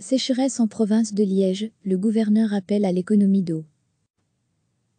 Sécheresse en province de Liège, le gouverneur appelle à l'économie d'eau.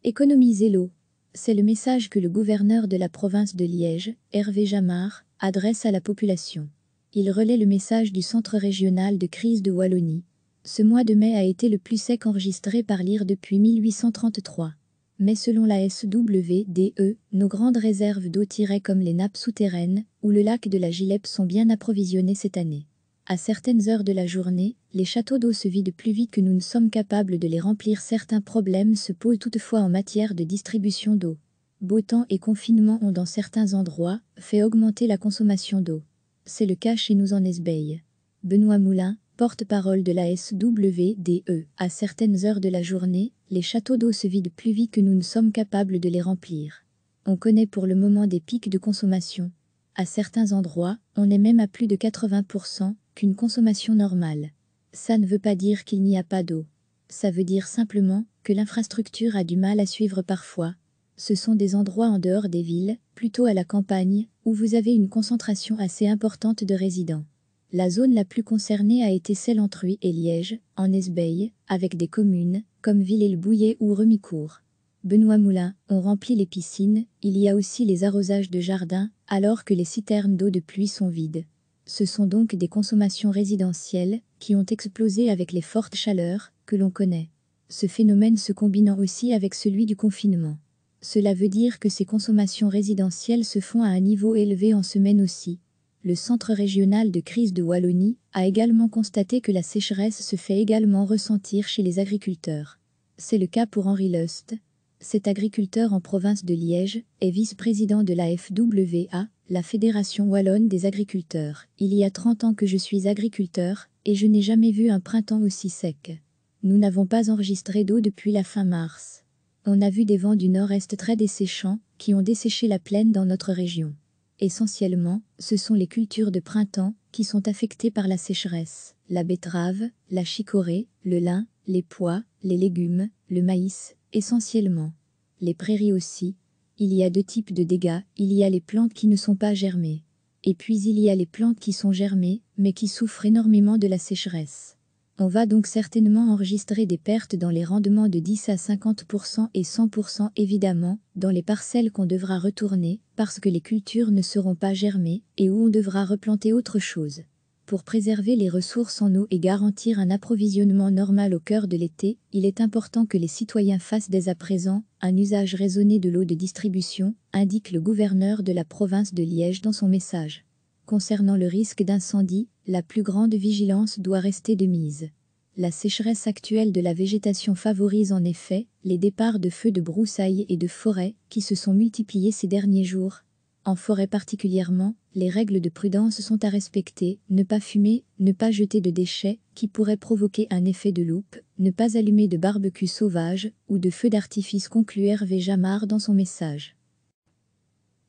Économisez l'eau. C'est le message que le gouverneur de la province de Liège, Hervé Jamard, adresse à la population. Il relaie le message du Centre régional de crise de Wallonie. Ce mois de mai a été le plus sec enregistré par l'IR depuis 1833. Mais selon la SWDE, nos grandes réserves d'eau tirées comme les nappes souterraines ou le lac de la Gileppe sont bien approvisionnées cette année. À certaines heures de la journée, les châteaux d'eau se vident plus vite que nous ne sommes capables de les remplir. Certains problèmes se posent toutefois en matière de distribution d'eau. Beau temps et confinement ont dans certains endroits fait augmenter la consommation d'eau. C'est le cas chez nous en Esbaye. Benoît Moulin, porte-parole de la SWDE. À certaines heures de la journée, les châteaux d'eau se vident plus vite que nous ne sommes capables de les remplir. On connaît pour le moment des pics de consommation, à certains endroits, on est même à plus de 80% qu'une consommation normale. Ça ne veut pas dire qu'il n'y a pas d'eau. Ça veut dire simplement que l'infrastructure a du mal à suivre parfois. Ce sont des endroits en dehors des villes, plutôt à la campagne, où vous avez une concentration assez importante de résidents. La zone la plus concernée a été celle entre Huy et Liège, en Esbeille, avec des communes, comme Villers-le-Bouillet ou Remicourt. Benoît Moulin, on remplit les piscines, il y a aussi les arrosages de jardins, alors que les citernes d'eau de pluie sont vides. Ce sont donc des consommations résidentielles qui ont explosé avec les fortes chaleurs que l'on connaît. Ce phénomène se combinant aussi avec celui du confinement. Cela veut dire que ces consommations résidentielles se font à un niveau élevé en semaine aussi. Le Centre régional de crise de Wallonie a également constaté que la sécheresse se fait également ressentir chez les agriculteurs. C'est le cas pour Henri Lust, cet agriculteur en province de Liège est vice-président de la FWA, la Fédération Wallonne des agriculteurs. Il y a 30 ans que je suis agriculteur et je n'ai jamais vu un printemps aussi sec. Nous n'avons pas enregistré d'eau depuis la fin mars. On a vu des vents du nord-est très desséchants qui ont desséché la plaine dans notre région. Essentiellement, ce sont les cultures de printemps qui sont affectées par la sécheresse. La betterave, la chicorée, le lin, les pois, les légumes, le maïs, essentiellement. Les prairies aussi. Il y a deux types de dégâts, il y a les plantes qui ne sont pas germées. Et puis il y a les plantes qui sont germées, mais qui souffrent énormément de la sécheresse. On va donc certainement enregistrer des pertes dans les rendements de 10 à 50% et 100% évidemment, dans les parcelles qu'on devra retourner, parce que les cultures ne seront pas germées, et où on devra replanter autre chose. Pour préserver les ressources en eau et garantir un approvisionnement normal au cœur de l'été, il est important que les citoyens fassent dès à présent un usage raisonné de l'eau de distribution, indique le gouverneur de la province de Liège dans son message. Concernant le risque d'incendie, la plus grande vigilance doit rester de mise. La sécheresse actuelle de la végétation favorise en effet les départs de feux de broussailles et de forêts qui se sont multipliés ces derniers jours, en forêt particulièrement, les règles de prudence sont à respecter, ne pas fumer, ne pas jeter de déchets, qui pourraient provoquer un effet de loupe, ne pas allumer de barbecue sauvage ou de feux d'artifice conclut Hervé Jamard dans son message.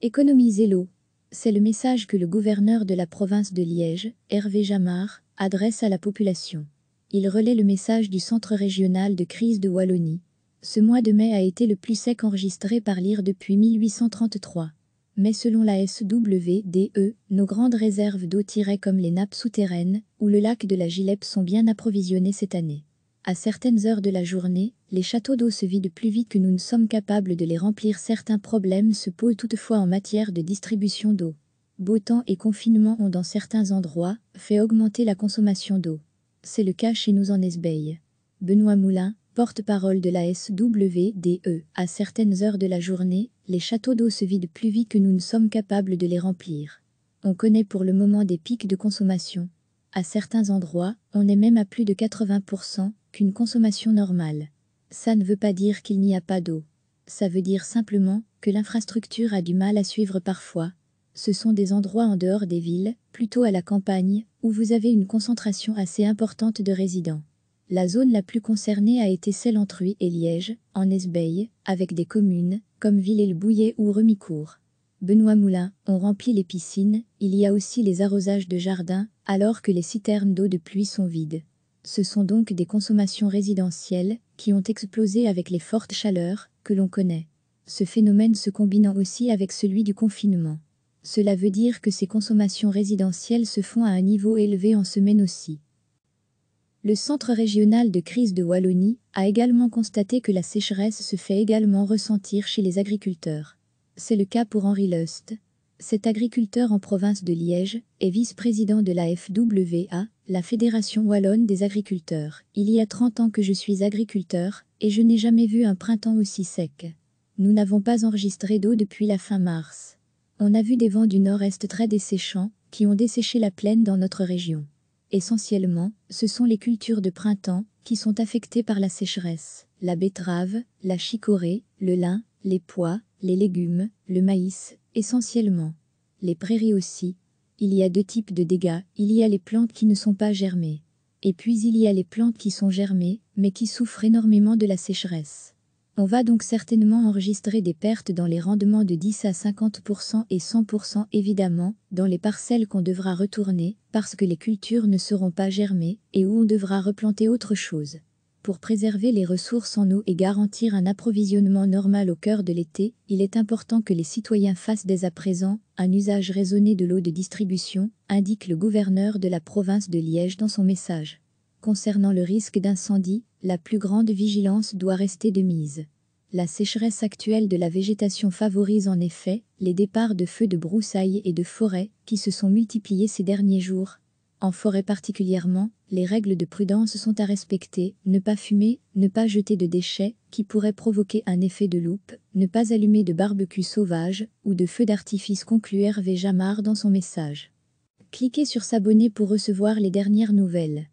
Économisez l'eau. C'est le message que le gouverneur de la province de Liège, Hervé Jamard, adresse à la population. Il relaie le message du Centre régional de crise de Wallonie. Ce mois de mai a été le plus sec enregistré par l'IR depuis 1833 mais selon la SWDE, nos grandes réserves d'eau tirées comme les nappes souterraines ou le lac de la Gileppe sont bien approvisionnées cette année. À certaines heures de la journée, les châteaux d'eau se vident plus vite que nous ne sommes capables de les remplir. Certains problèmes se posent toutefois en matière de distribution d'eau. Beau temps et confinement ont dans certains endroits fait augmenter la consommation d'eau. C'est le cas chez nous en Esbeille. Benoît Moulin, porte-parole de la SWDE, à certaines heures de la journée, les châteaux d'eau se vident plus vite que nous ne sommes capables de les remplir. On connaît pour le moment des pics de consommation. À certains endroits, on est même à plus de 80% qu'une consommation normale. Ça ne veut pas dire qu'il n'y a pas d'eau. Ça veut dire simplement que l'infrastructure a du mal à suivre parfois. Ce sont des endroits en dehors des villes, plutôt à la campagne, où vous avez une concentration assez importante de résidents. La zone la plus concernée a été celle entre Huy et Liège, en Esbeil, avec des communes, comme Villers-le-Bouillet ou Remicourt. Benoît Moulin, ont rempli les piscines, il y a aussi les arrosages de jardins, alors que les citernes d'eau de pluie sont vides. Ce sont donc des consommations résidentielles qui ont explosé avec les fortes chaleurs que l'on connaît. Ce phénomène se combinant aussi avec celui du confinement. Cela veut dire que ces consommations résidentielles se font à un niveau élevé en semaine aussi. Le Centre régional de crise de Wallonie a également constaté que la sécheresse se fait également ressentir chez les agriculteurs. C'est le cas pour Henri Lust. Cet agriculteur en province de Liège est vice-président de la FWA, la Fédération Wallonne des agriculteurs. Il y a 30 ans que je suis agriculteur et je n'ai jamais vu un printemps aussi sec. Nous n'avons pas enregistré d'eau depuis la fin mars. On a vu des vents du nord-est très desséchants qui ont desséché la plaine dans notre région. Essentiellement, ce sont les cultures de printemps qui sont affectées par la sécheresse. La betterave, la chicorée, le lin, les pois, les légumes, le maïs, essentiellement. Les prairies aussi. Il y a deux types de dégâts, il y a les plantes qui ne sont pas germées. Et puis il y a les plantes qui sont germées, mais qui souffrent énormément de la sécheresse. On va donc certainement enregistrer des pertes dans les rendements de 10 à 50% et 100% évidemment, dans les parcelles qu'on devra retourner, parce que les cultures ne seront pas germées et où on devra replanter autre chose. Pour préserver les ressources en eau et garantir un approvisionnement normal au cœur de l'été, il est important que les citoyens fassent dès à présent un usage raisonné de l'eau de distribution, indique le gouverneur de la province de Liège dans son message. Concernant le risque d'incendie, la plus grande vigilance doit rester de mise. La sécheresse actuelle de la végétation favorise en effet les départs de feux de broussailles et de forêts qui se sont multipliés ces derniers jours. En forêt particulièrement, les règles de prudence sont à respecter, ne pas fumer, ne pas jeter de déchets qui pourraient provoquer un effet de loupe, ne pas allumer de barbecue sauvage ou de feux d'artifice conclut Hervé Jamard dans son message. Cliquez sur s'abonner pour recevoir les dernières nouvelles.